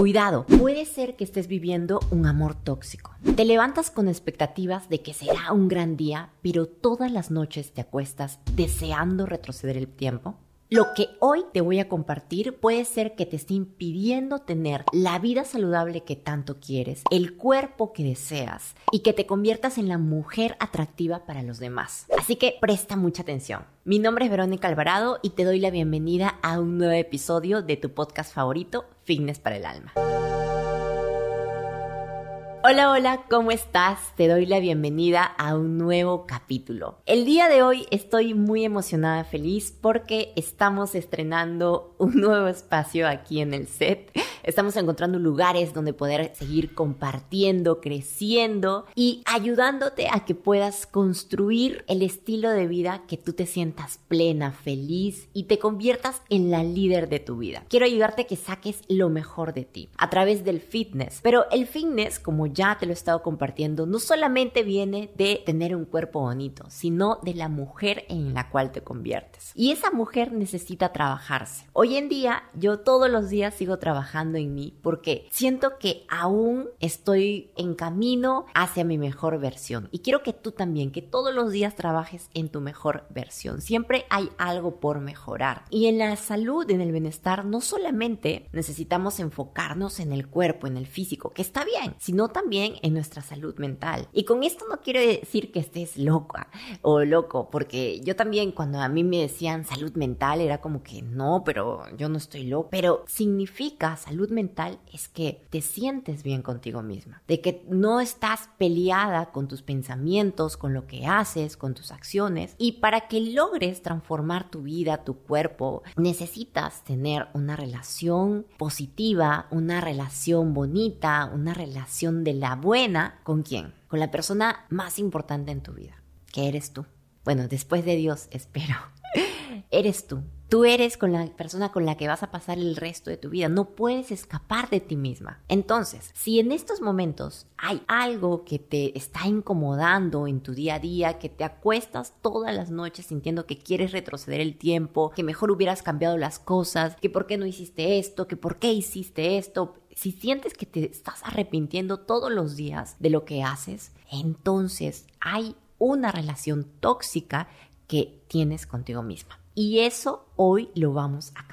Cuidado, puede ser que estés viviendo un amor tóxico. Te levantas con expectativas de que será un gran día, pero todas las noches te acuestas deseando retroceder el tiempo lo que hoy te voy a compartir puede ser que te esté impidiendo tener la vida saludable que tanto quieres, el cuerpo que deseas y que te conviertas en la mujer atractiva para los demás. Así que presta mucha atención. Mi nombre es Verónica Alvarado y te doy la bienvenida a un nuevo episodio de tu podcast favorito, Fitness para el Alma. Hola, hola, ¿cómo estás? Te doy la bienvenida a un nuevo capítulo. El día de hoy estoy muy emocionada, feliz porque estamos estrenando un nuevo espacio aquí en el set Estamos encontrando lugares donde poder seguir compartiendo, creciendo y ayudándote a que puedas construir el estilo de vida que tú te sientas plena, feliz y te conviertas en la líder de tu vida. Quiero ayudarte a que saques lo mejor de ti a través del fitness. Pero el fitness, como ya te lo he estado compartiendo, no solamente viene de tener un cuerpo bonito, sino de la mujer en la cual te conviertes. Y esa mujer necesita trabajarse. Hoy en día yo todos los días sigo trabajando en mí porque siento que aún estoy en camino hacia mi mejor versión. Y quiero que tú también, que todos los días trabajes en tu mejor versión. Siempre hay algo por mejorar. Y en la salud, en el bienestar, no solamente necesitamos enfocarnos en el cuerpo, en el físico, que está bien, sino también en nuestra salud mental. Y con esto no quiero decir que estés loca o loco, porque yo también cuando a mí me decían salud mental era como que no, pero yo no estoy loco, pero significa salud mental es que te sientes bien contigo misma, de que no estás peleada con tus pensamientos, con lo que haces, con tus acciones. Y para que logres transformar tu vida, tu cuerpo, necesitas tener una relación positiva, una relación bonita, una relación de la buena. ¿Con quién? Con la persona más importante en tu vida, que eres tú. Bueno, después de Dios, espero. eres tú. Tú eres con la persona con la que vas a pasar el resto de tu vida. No puedes escapar de ti misma. Entonces, si en estos momentos hay algo que te está incomodando en tu día a día, que te acuestas todas las noches sintiendo que quieres retroceder el tiempo, que mejor hubieras cambiado las cosas, que por qué no hiciste esto, que por qué hiciste esto, si sientes que te estás arrepintiendo todos los días de lo que haces, entonces hay una relación tóxica que tienes contigo misma. Y eso hoy lo vamos a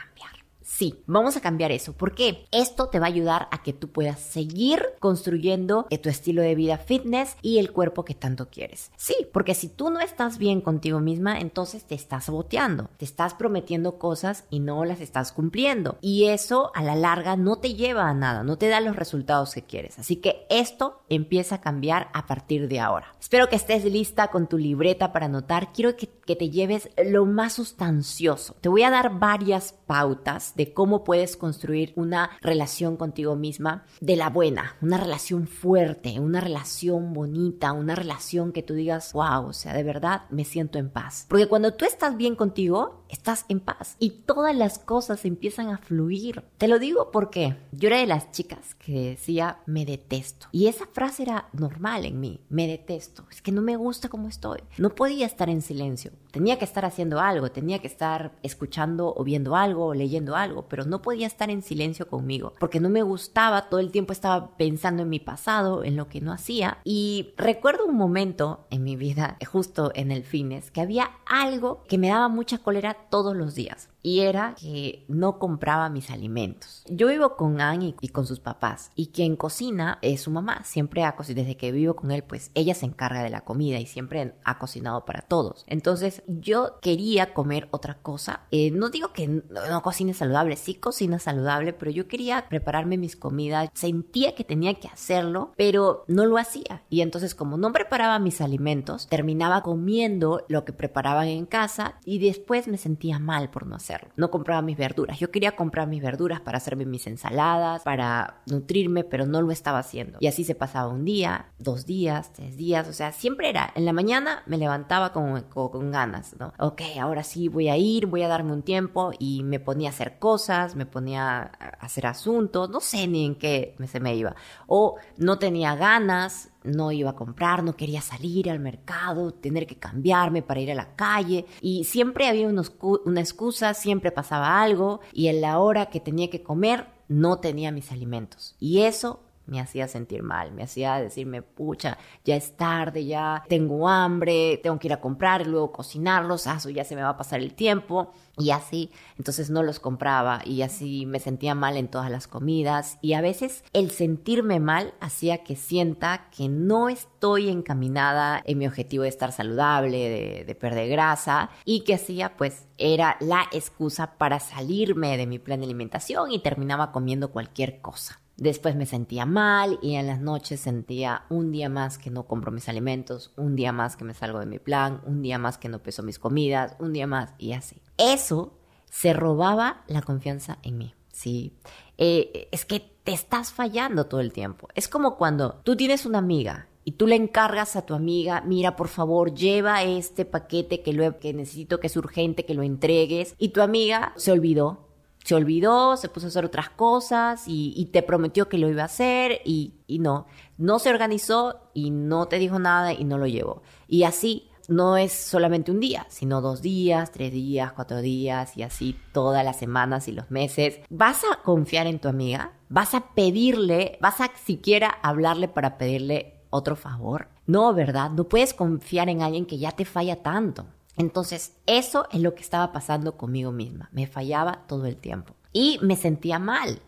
Sí, vamos a cambiar eso. porque Esto te va a ayudar a que tú puedas seguir construyendo tu estilo de vida fitness y el cuerpo que tanto quieres. Sí, porque si tú no estás bien contigo misma, entonces te estás saboteando, te estás prometiendo cosas y no las estás cumpliendo. Y eso a la larga no te lleva a nada, no te da los resultados que quieres. Así que esto empieza a cambiar a partir de ahora. Espero que estés lista con tu libreta para anotar. Quiero que te lleves lo más sustancioso. Te voy a dar varias pautas de cómo puedes construir una relación contigo misma de la buena, una relación fuerte, una relación bonita, una relación que tú digas, wow, o sea, de verdad me siento en paz. Porque cuando tú estás bien contigo, estás en paz y todas las cosas empiezan a fluir. Te lo digo porque yo era de las chicas que decía me detesto y esa frase era normal en mí, me detesto, es que no me gusta como estoy. No podía estar en silencio, tenía que estar haciendo algo, tenía que estar escuchando o viendo algo o leyendo algo, pero no podía estar en silencio conmigo porque no me gustaba, todo el tiempo estaba pensando en mi pasado, en lo que no hacía y recuerdo un momento en mi vida, justo en el fines, que había algo que me daba mucha cólera todos los días y era que no compraba mis alimentos. Yo vivo con Anne y, con sus papás y quien cocina es su mamá. Siempre ha cocinado, desde que vivo con él, pues ella se encarga de la comida y siempre ha cocinado para todos. Entonces yo quería comer otra cosa. Eh, no digo que no, no cocine saludable, sí cocina saludable, pero yo quería prepararme mis comidas. Sentía que tenía que hacerlo, pero no lo hacía. Y entonces como no preparaba mis alimentos, terminaba comiendo lo que preparaban en casa y después me sentía mal por no hacerlo. No compraba mis verduras. Yo quería comprar mis verduras para hacerme mis ensaladas, para nutrirme, pero no lo estaba haciendo. Y así se pasaba un día, dos días, tres días. O sea, siempre era. En la mañana me levantaba con, ganas, ¿no? Ok, ahora sí voy a ir, voy a darme un tiempo y me ponía a hacer cosas, me ponía a hacer asuntos, no sé ni en qué se me iba. O no tenía ganas, no iba a comprar, no quería salir al mercado, tener que cambiarme para ir a la calle. Y siempre había una excusa, siempre pasaba algo. Y en la hora que tenía que comer, no tenía mis alimentos. Y eso me hacía sentir mal, me hacía decirme, pucha, ya es tarde, ya tengo hambre, tengo que ir a comprar, luego cocinarlos, ah, ya se me va a pasar el tiempo, y así, entonces no los compraba, y así me sentía mal en todas las comidas, y a veces el sentirme mal hacía que sienta que no estoy encaminada en mi objetivo de estar saludable, de, de perder grasa, y que hacía pues era la excusa para salirme de mi plan de alimentación y terminaba comiendo cualquier cosa. Después me sentía mal y en las noches sentía un día más que no compro mis alimentos, un día más que me salgo de mi plan, un día más que no peso mis comidas, un día más y así. Eso se robaba la confianza en mí, ¿sí? Eh, es que te estás fallando todo el tiempo. Es como cuando tú tienes una amiga y tú le encargas a tu amiga, mira, por favor, lleva este paquete que, que necesito, que es urgente, que lo entregues. Y tu amiga se olvidó se olvidó, se puso a hacer otras cosas y, te prometió que lo iba a hacer y, y, no, no se organizó y no te dijo nada y no lo llevó. Y así no es solamente un día, sino dos días, tres días, cuatro días y así todas las semanas y los meses. ¿Vas a confiar en tu amiga? ¿Vas a pedirle, vas a siquiera hablarle para pedirle otro favor? No, ¿verdad? No puedes confiar en alguien que ya te falla tanto. Entonces, eso es lo que estaba pasando conmigo misma. Me fallaba todo el tiempo. Y me sentía mal.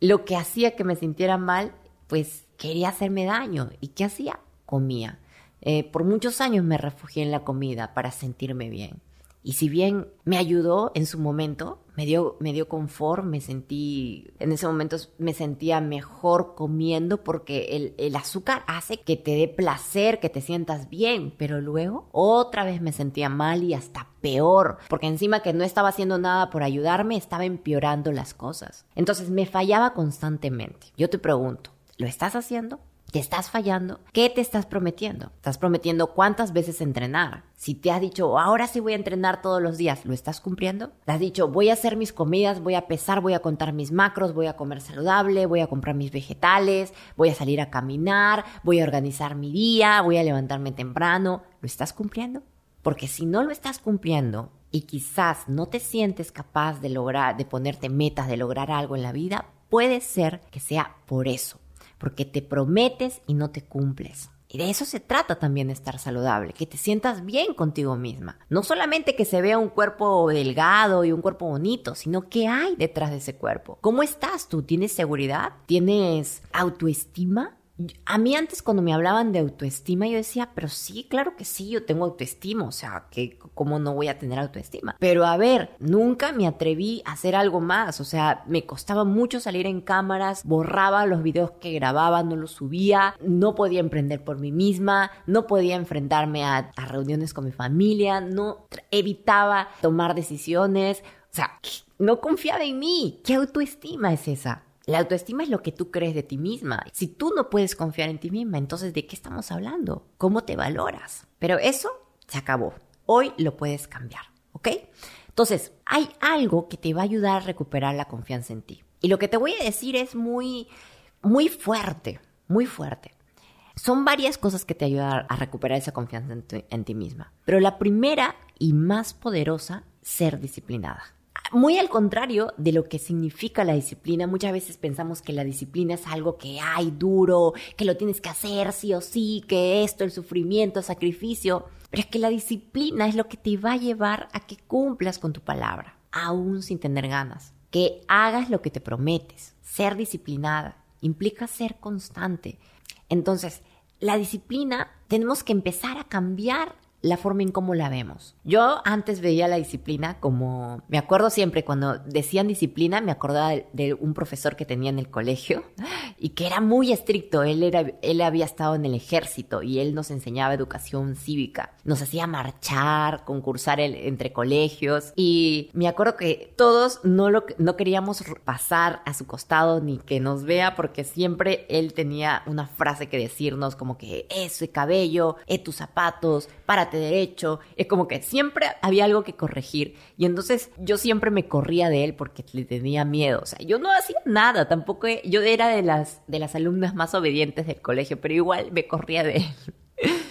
Lo que hacía que me sintiera mal, pues quería hacerme daño. ¿Y qué hacía? Comía. Eh, por muchos años me refugié en la comida para sentirme bien. Y si bien me ayudó en su momento, me dio, me dio confort, me sentí, en ese momento me sentía mejor comiendo porque el, el azúcar hace que te dé placer, que te sientas bien, pero luego otra vez me sentía mal y hasta peor, porque encima que no estaba haciendo nada por ayudarme, estaba empeorando las cosas. Entonces me fallaba constantemente. Yo te pregunto, ¿lo estás haciendo? ¿Te estás fallando? ¿Qué te estás prometiendo? ¿Estás prometiendo cuántas veces entrenar? Si te has dicho, ahora sí voy a entrenar todos los días, ¿lo estás cumpliendo? ¿Te has dicho, voy a hacer mis comidas, voy a pesar, voy a contar mis macros, voy a comer saludable, voy a comprar mis vegetales, voy a salir a caminar, voy a organizar mi día, voy a levantarme temprano? ¿Lo estás cumpliendo? Porque si no lo estás cumpliendo y quizás no te sientes capaz de lograr, de ponerte metas, de lograr algo en la vida, puede ser que sea por eso porque te prometes y no te cumples. Y de eso se trata también estar saludable, que te sientas bien contigo misma. No solamente que se vea un cuerpo delgado y un cuerpo bonito, sino qué hay detrás de ese cuerpo. ¿Cómo estás tú? ¿Tienes seguridad? ¿Tienes autoestima? a mí antes cuando me hablaban de autoestima, yo decía, pero sí, claro que sí, yo tengo autoestima, o sea, que cómo no voy a tener autoestima. Pero a ver, nunca me atreví a hacer algo más, o sea, me costaba mucho salir en cámaras, borraba los videos que grababa, no los subía, no podía emprender por mí misma, no podía enfrentarme a, a reuniones con mi familia, no evitaba tomar decisiones, o sea, no confiaba en mí. ¿Qué autoestima es esa? La autoestima es lo que tú crees de ti misma. Si tú no puedes confiar en ti misma, entonces ¿de qué estamos hablando? ¿Cómo te valoras? Pero eso se acabó. Hoy lo puedes cambiar, ¿ok? Entonces, hay algo que te va a ayudar a recuperar la confianza en ti. Y lo que te voy a decir es muy, muy fuerte, muy fuerte. Son varias cosas que te ayudan a recuperar esa confianza en ti misma. Pero la primera y más poderosa, ser disciplinada. Muy al contrario de lo que significa la disciplina, muchas veces pensamos que la disciplina es algo que hay duro, que lo tienes que hacer sí o sí, que esto, el sufrimiento, el sacrificio, pero es que la disciplina es lo que te va a llevar a que cumplas con tu palabra, aún sin tener ganas, que hagas lo que te prometes. Ser disciplinada implica ser constante. Entonces, la disciplina tenemos que empezar a cambiar la forma en cómo la vemos. Yo antes veía la disciplina como, me acuerdo siempre cuando decían disciplina, me acordaba de, un profesor que tenía en el colegio y que era muy estricto. Él, era, él había estado en el ejército y él nos enseñaba educación cívica. Nos hacía marchar, concursar entre colegios y me acuerdo que todos no, lo, no queríamos pasar a su costado ni que nos vea porque siempre él tenía una frase que decirnos como que es su cabello, es eh, tus zapatos, para de derecho. Es como que siempre había algo que corregir. Y entonces yo siempre me corría de él porque le tenía miedo. O sea, yo no hacía nada, tampoco. E-, yo era de las, de las alumnas más obedientes del colegio, pero igual me corría de él.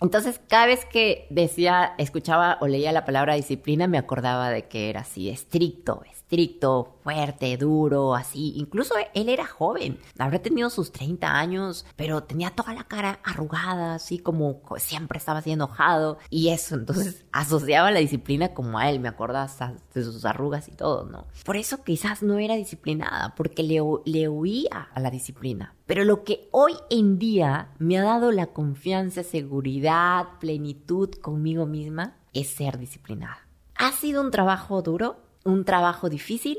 Entonces, cada vez que decía, escuchaba o leía la palabra disciplina, me acordaba de que era así, estricto, estricto, fuerte, duro, así. Incluso él era joven, ...habría tenido sus 30 años, pero tenía toda la cara arrugada, así como siempre estaba así enojado. Y eso, entonces asociaba la disciplina como a él, me acuerdo hasta de sus arrugas y todo, ¿no? Por eso quizás no era disciplinada, porque le, le huía a la disciplina. Pero lo que hoy en día me ha dado la confianza, seguridad, plenitud conmigo misma es ser disciplinada. Ha sido un trabajo duro, un trabajo difícil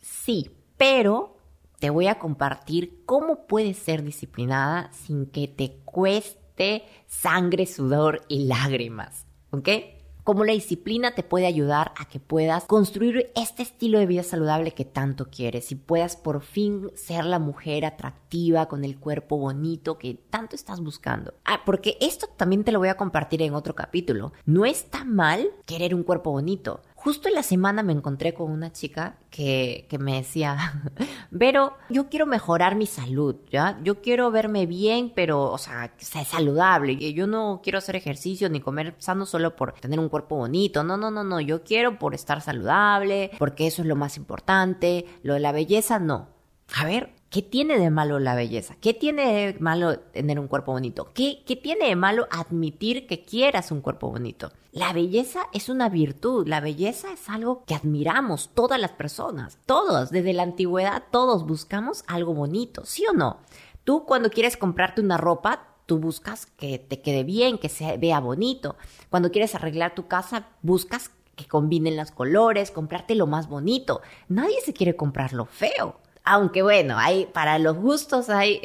Sí, pero te voy a compartir cómo puedes ser disciplinada sin que te cueste sangre, sudor y lágrimas. ¿Ok? Como la disciplina te puede ayudar a que puedas construir este estilo de vida saludable que tanto quieres y puedas por fin ser la mujer atractiva con el cuerpo bonito que tanto estás buscando. Ah, porque esto también te lo voy a compartir en otro capítulo. No está mal querer un cuerpo bonito justo en la semana me encontré con una chica que, me decía, pero yo quiero mejorar mi salud, ¿ya? Yo quiero verme bien, pero, o sea, saludable. Yo no quiero hacer ejercicio ni comer sano solo por tener un cuerpo bonito. No, no, no, no. Yo quiero por estar saludable, porque eso es lo más importante. Lo de la belleza, no a ver, ¿qué tiene de malo la belleza? ¿Qué tiene de malo tener un cuerpo bonito? ¿Qué, tiene de malo admitir que quieras un cuerpo bonito? La belleza es una virtud, la belleza es algo que admiramos todas las personas, todos, desde la antigüedad todos buscamos algo bonito, ¿sí o no? Tú cuando quieres comprarte una ropa, tú buscas que te quede bien, que se vea bonito. Cuando quieres arreglar tu casa, buscas que combinen los colores, comprarte lo más bonito. Nadie se quiere comprar lo feo. Aunque bueno, hay para los gustos hay,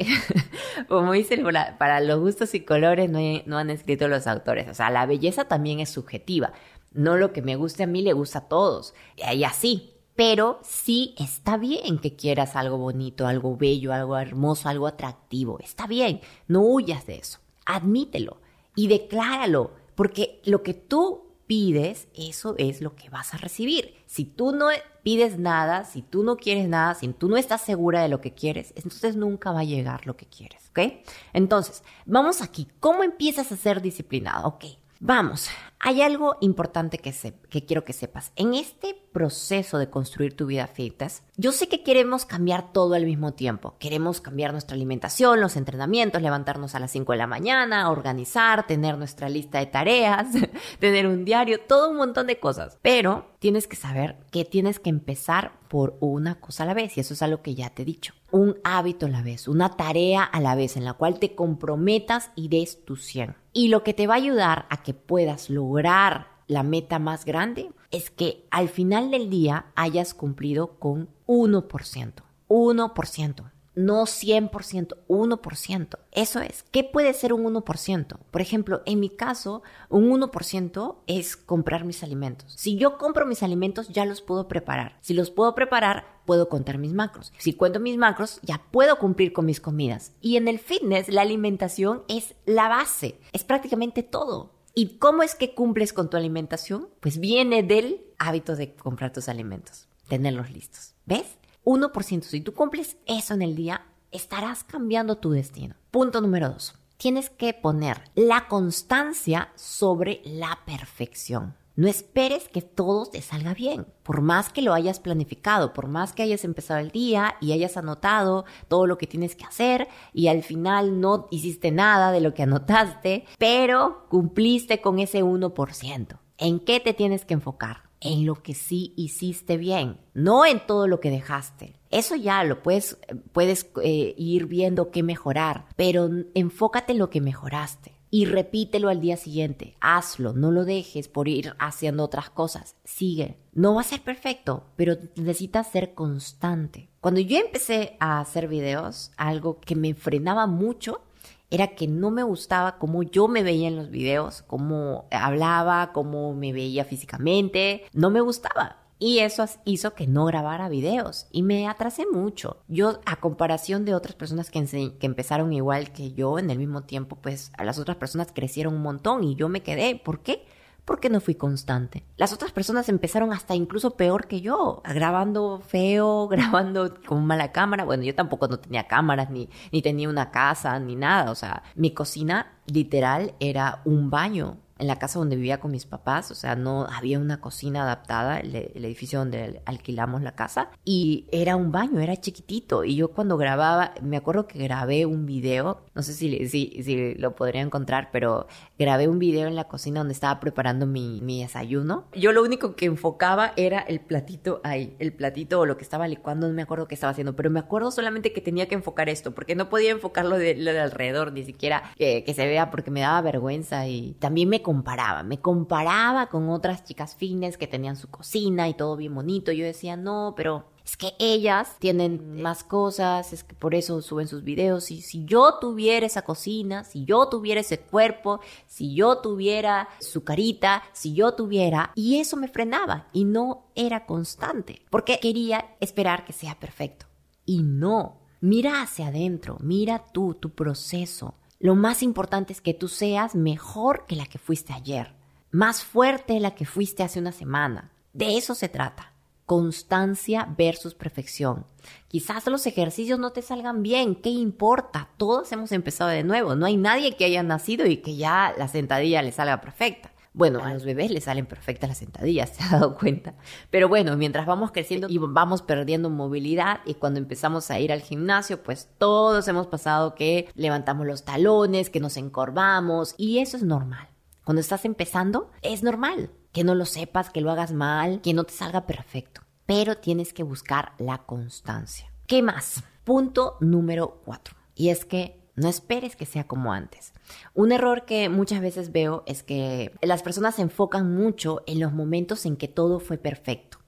como dicen, para los gustos y colores no, no han escrito los autores. O sea, la belleza también es subjetiva. No lo que me guste a mí le gusta a todos. Y así. Pero sí está bien que quieras algo bonito, algo bello, algo hermoso, algo atractivo. Está bien. No huyas de eso. Admítelo y decláralo. Porque lo que tú pides, eso es lo que vas a recibir. Si tú no pides nada, si tú no quieres nada, si tú no estás segura de lo que quieres, entonces nunca va a llegar lo que quieres, ¿ok? Entonces, vamos aquí. ¿Cómo empiezas a ser disciplinado? Ok, vamos. Hay algo importante que, que quiero que sepas. En este proceso de construir tu vida fitness, yo sé que queremos cambiar todo al mismo tiempo. Queremos cambiar nuestra alimentación, los entrenamientos, levantarnos a las 5 de la mañana, organizar, tener nuestra lista de tareas, tener un diario, todo un montón de cosas. Pero tienes que saber que tienes que empezar por una cosa a la vez y eso es algo que ya te he dicho. Un hábito a la vez, una tarea a la vez en la cual te comprometas y des tu 100. Y lo que te va a ayudar a que puedas lograr la meta más grande es que al final del día hayas cumplido con 1%. 1%. No 100%, 1%. Eso es. ¿Qué puede ser un 1%? Por ejemplo, en mi caso, un 1% es comprar mis alimentos. Si yo compro mis alimentos, ya los puedo preparar. Si los puedo preparar, puedo contar mis macros. Si cuento mis macros, ya puedo cumplir con mis comidas. Y en el fitness, la alimentación es la base, es prácticamente todo. ¿Y cómo es que cumples con tu alimentación? Pues viene del hábito de comprar tus alimentos, tenerlos listos. ¿Ves? 1%. Si tú cumples eso en el día, estarás cambiando tu destino. Punto número 2. Tienes que poner la constancia sobre la perfección. No esperes que todo te salga bien, por más que lo hayas planificado, por más que hayas empezado el día y hayas anotado todo lo que tienes que hacer y al final no hiciste nada de lo que anotaste, pero cumpliste con ese 1%. ¿En qué te tienes que enfocar? En lo que sí hiciste bien, no en todo lo que dejaste. Eso ya lo puedes, puedes eh, ir viendo qué mejorar, pero enfócate en lo que mejoraste y repítelo al día siguiente. Hazlo, no lo dejes por ir haciendo otras cosas. Sigue. No va a ser perfecto, pero necesitas ser constante. Cuando yo empecé a hacer videos, algo que me frenaba mucho era que no me gustaba cómo yo me veía en los videos, cómo hablaba, cómo me veía físicamente. No me gustaba y eso hizo que no grabara videos y me atrasé mucho. Yo, a comparación de otras personas que, empezaron igual que yo en el mismo tiempo, pues a las otras personas crecieron un montón y yo me quedé. ¿Por qué? Porque no fui constante. Las otras personas empezaron hasta incluso peor que yo, grabando feo, grabando con mala cámara. Bueno, yo tampoco no tenía cámaras, ni, ni tenía una casa, ni nada. O sea, mi cocina literal era un baño en la casa donde vivía con mis papás, o sea, no había una cocina adaptada, el, e, edificio donde alquilamos la casa, y era un baño, era chiquitito, y yo cuando grababa, me acuerdo que grabé un video, no sé si, si, si lo podría encontrar, pero grabé un video en la cocina donde estaba preparando mi, mi desayuno. Yo lo único que enfocaba era el platito ahí, el platito o lo que estaba licuando, no me acuerdo qué estaba haciendo, pero me acuerdo solamente que tenía que enfocar esto, porque no podía enfocarlo de, lo de alrededor, ni siquiera que se vea, porque me daba vergüenza y también me comparaba, me comparaba con otras chicas fines que tenían su cocina y todo bien bonito. Yo decía, no, pero es que ellas tienen mm. más cosas, es que por eso suben sus videos. Y si yo tuviera esa cocina, si yo tuviera ese cuerpo, si yo tuviera su carita, si yo tuviera, y eso me frenaba y no era constante, porque quería esperar que sea perfecto. Y no, mira hacia adentro, mira tú, tu proceso. Lo más importante es que tú seas mejor que la que fuiste ayer, más fuerte la que fuiste hace una semana. De eso se trata. Constancia versus perfección. Quizás los ejercicios no te salgan bien, ¿qué importa? Todos hemos empezado de nuevo, no hay nadie que haya nacido y que ya la sentadilla le salga perfecta. Bueno, a los bebés les salen perfectas las sentadillas, se ha dado cuenta. Pero bueno, mientras vamos creciendo y vamos perdiendo movilidad y cuando empezamos a ir al gimnasio, pues todos hemos pasado que levantamos los talones, que nos encorvamos y eso es normal. Cuando estás empezando, es normal que no lo sepas, que lo hagas mal, que no te salga perfecto. Pero tienes que buscar la constancia. ¿Qué más? Punto número cuatro, Y es que no esperes que sea como antes. Un error que muchas veces veo es que las personas se enfocan mucho en los momentos en que todo fue perfecto.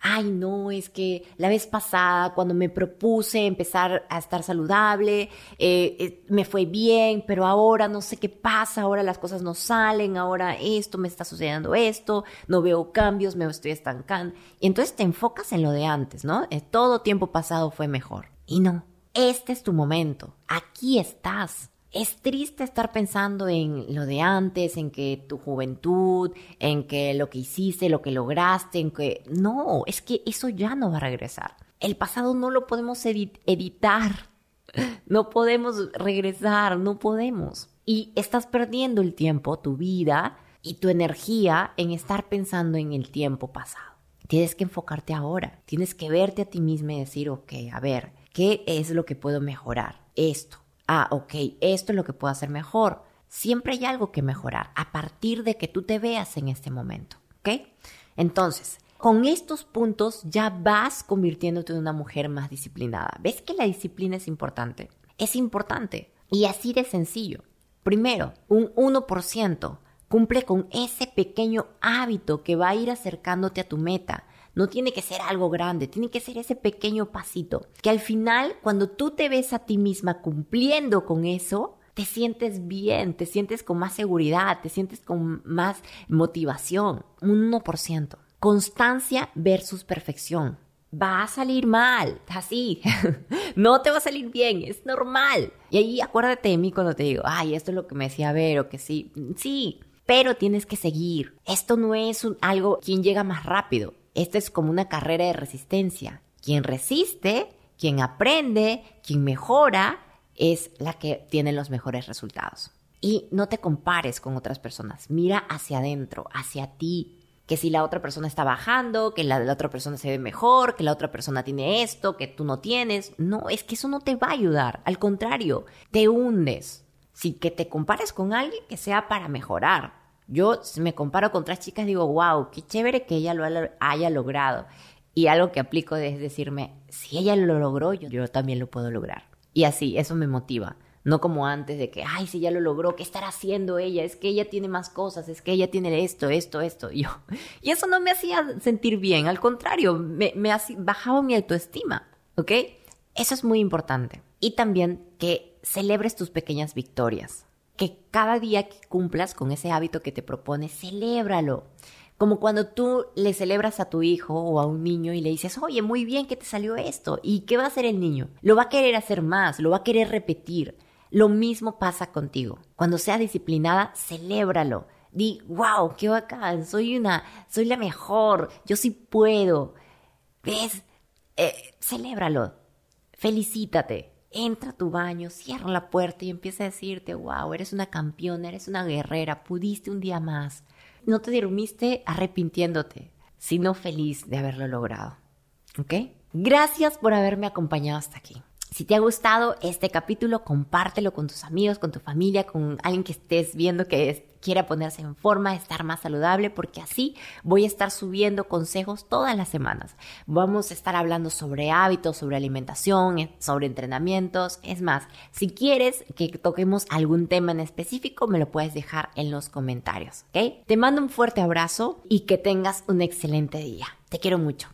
Ay, no, es que la vez pasada cuando me propuse empezar a estar saludable, eh, eh, me fue bien, pero ahora no sé qué pasa, ahora las cosas no salen, ahora esto me está sucediendo esto, no veo cambios, me estoy estancando. Y entonces te enfocas en lo de antes, ¿no? Eh, todo tiempo pasado fue mejor. Y no, este es tu momento. Aquí estás. Es triste estar pensando en lo de antes, en que tu juventud, en que lo que hiciste, lo que lograste, en que... No, es que eso ya no va a regresar. El pasado no lo podemos editar. No podemos regresar, no podemos. Y estás perdiendo el tiempo, tu vida y tu energía en estar pensando en el tiempo pasado. Tienes que enfocarte ahora. Tienes que verte a ti mismo y decir, ok, a ver, ¿Qué es lo que puedo mejorar? Esto. Ah, ok, esto es lo que puedo hacer mejor. Siempre hay algo que mejorar a partir de que tú te veas en este momento. ¿Ok? Entonces, con estos puntos ya vas convirtiéndote en una mujer más disciplinada. ¿Ves que la disciplina es importante? Es importante. Y así de sencillo. Primero, un 1% cumple con ese pequeño hábito que va a ir acercándote a tu meta. No tiene que ser algo grande, tiene que ser ese pequeño pasito. Que al final, cuando tú te ves a ti misma cumpliendo con eso, te sientes bien, te sientes con más seguridad, te sientes con más motivación. Un 1%. Constancia versus perfección. Va a salir mal, así. no te va a salir bien, es normal. Y ahí acuérdate de mí cuando te digo, ay, esto es lo que me decía Vero, que sí. Sí, pero tienes que seguir. Esto no es algo quien llega más rápido. Esta es como una carrera de resistencia. Quien resiste, quien aprende, quien mejora, es la que tiene los mejores resultados. Y no te compares con otras personas. Mira hacia adentro, hacia ti. Que si la otra persona está bajando, que la, la otra persona se ve mejor, que la otra persona tiene esto, que tú no tienes. No, es que eso no te va a ayudar. Al contrario, te hundes. Si que te compares con alguien que sea para mejorar, yo me comparo con otras chicas, digo, wow, qué chévere que ella lo haya logrado. Y algo que aplico es decirme, si ella lo logró, yo, también lo puedo lograr. Y así, eso me motiva. No como antes de que, ay, si ella lo logró, ¿qué estará haciendo ella? Es que ella tiene más cosas, es que ella tiene esto, esto, esto. Y, eso no me hacía sentir bien, al contrario, me, bajaba mi autoestima, ¿ok? Eso es muy importante. Y también que celebres tus pequeñas victorias que cada día que cumplas con ese hábito que te propones, celébralo. Como cuando tú le celebras a tu hijo o a un niño y le dices, oye, muy bien que te salió esto. ¿Y qué va a hacer el niño? Lo va a querer hacer más, lo va a querer repetir. Lo mismo pasa contigo. Cuando seas disciplinada, celébralo. Di, wow, qué bacán, soy una, soy la mejor, yo sí puedo. ¿Ves? Eh, celébralo. Felicítate entra a tu baño, cierra la puerta y empieza a decirte, wow, eres una campeona, eres una guerrera, pudiste un día más. No te derrumiste arrepintiéndote, sino feliz de haberlo logrado. ¿Ok? Gracias por haberme acompañado hasta aquí. Si te ha gustado este capítulo, compártelo con tus amigos, con tu familia, con alguien que estés viendo que quiera ponerse en forma, estar más saludable, porque así voy a estar subiendo consejos todas las semanas. Vamos a estar hablando sobre hábitos, sobre alimentación, eh, sobre entrenamientos. Es más, si quieres que toquemos algún tema en específico, me lo puedes dejar en los comentarios, ¿ok? Te mando un fuerte abrazo y que tengas un excelente día. Te quiero mucho.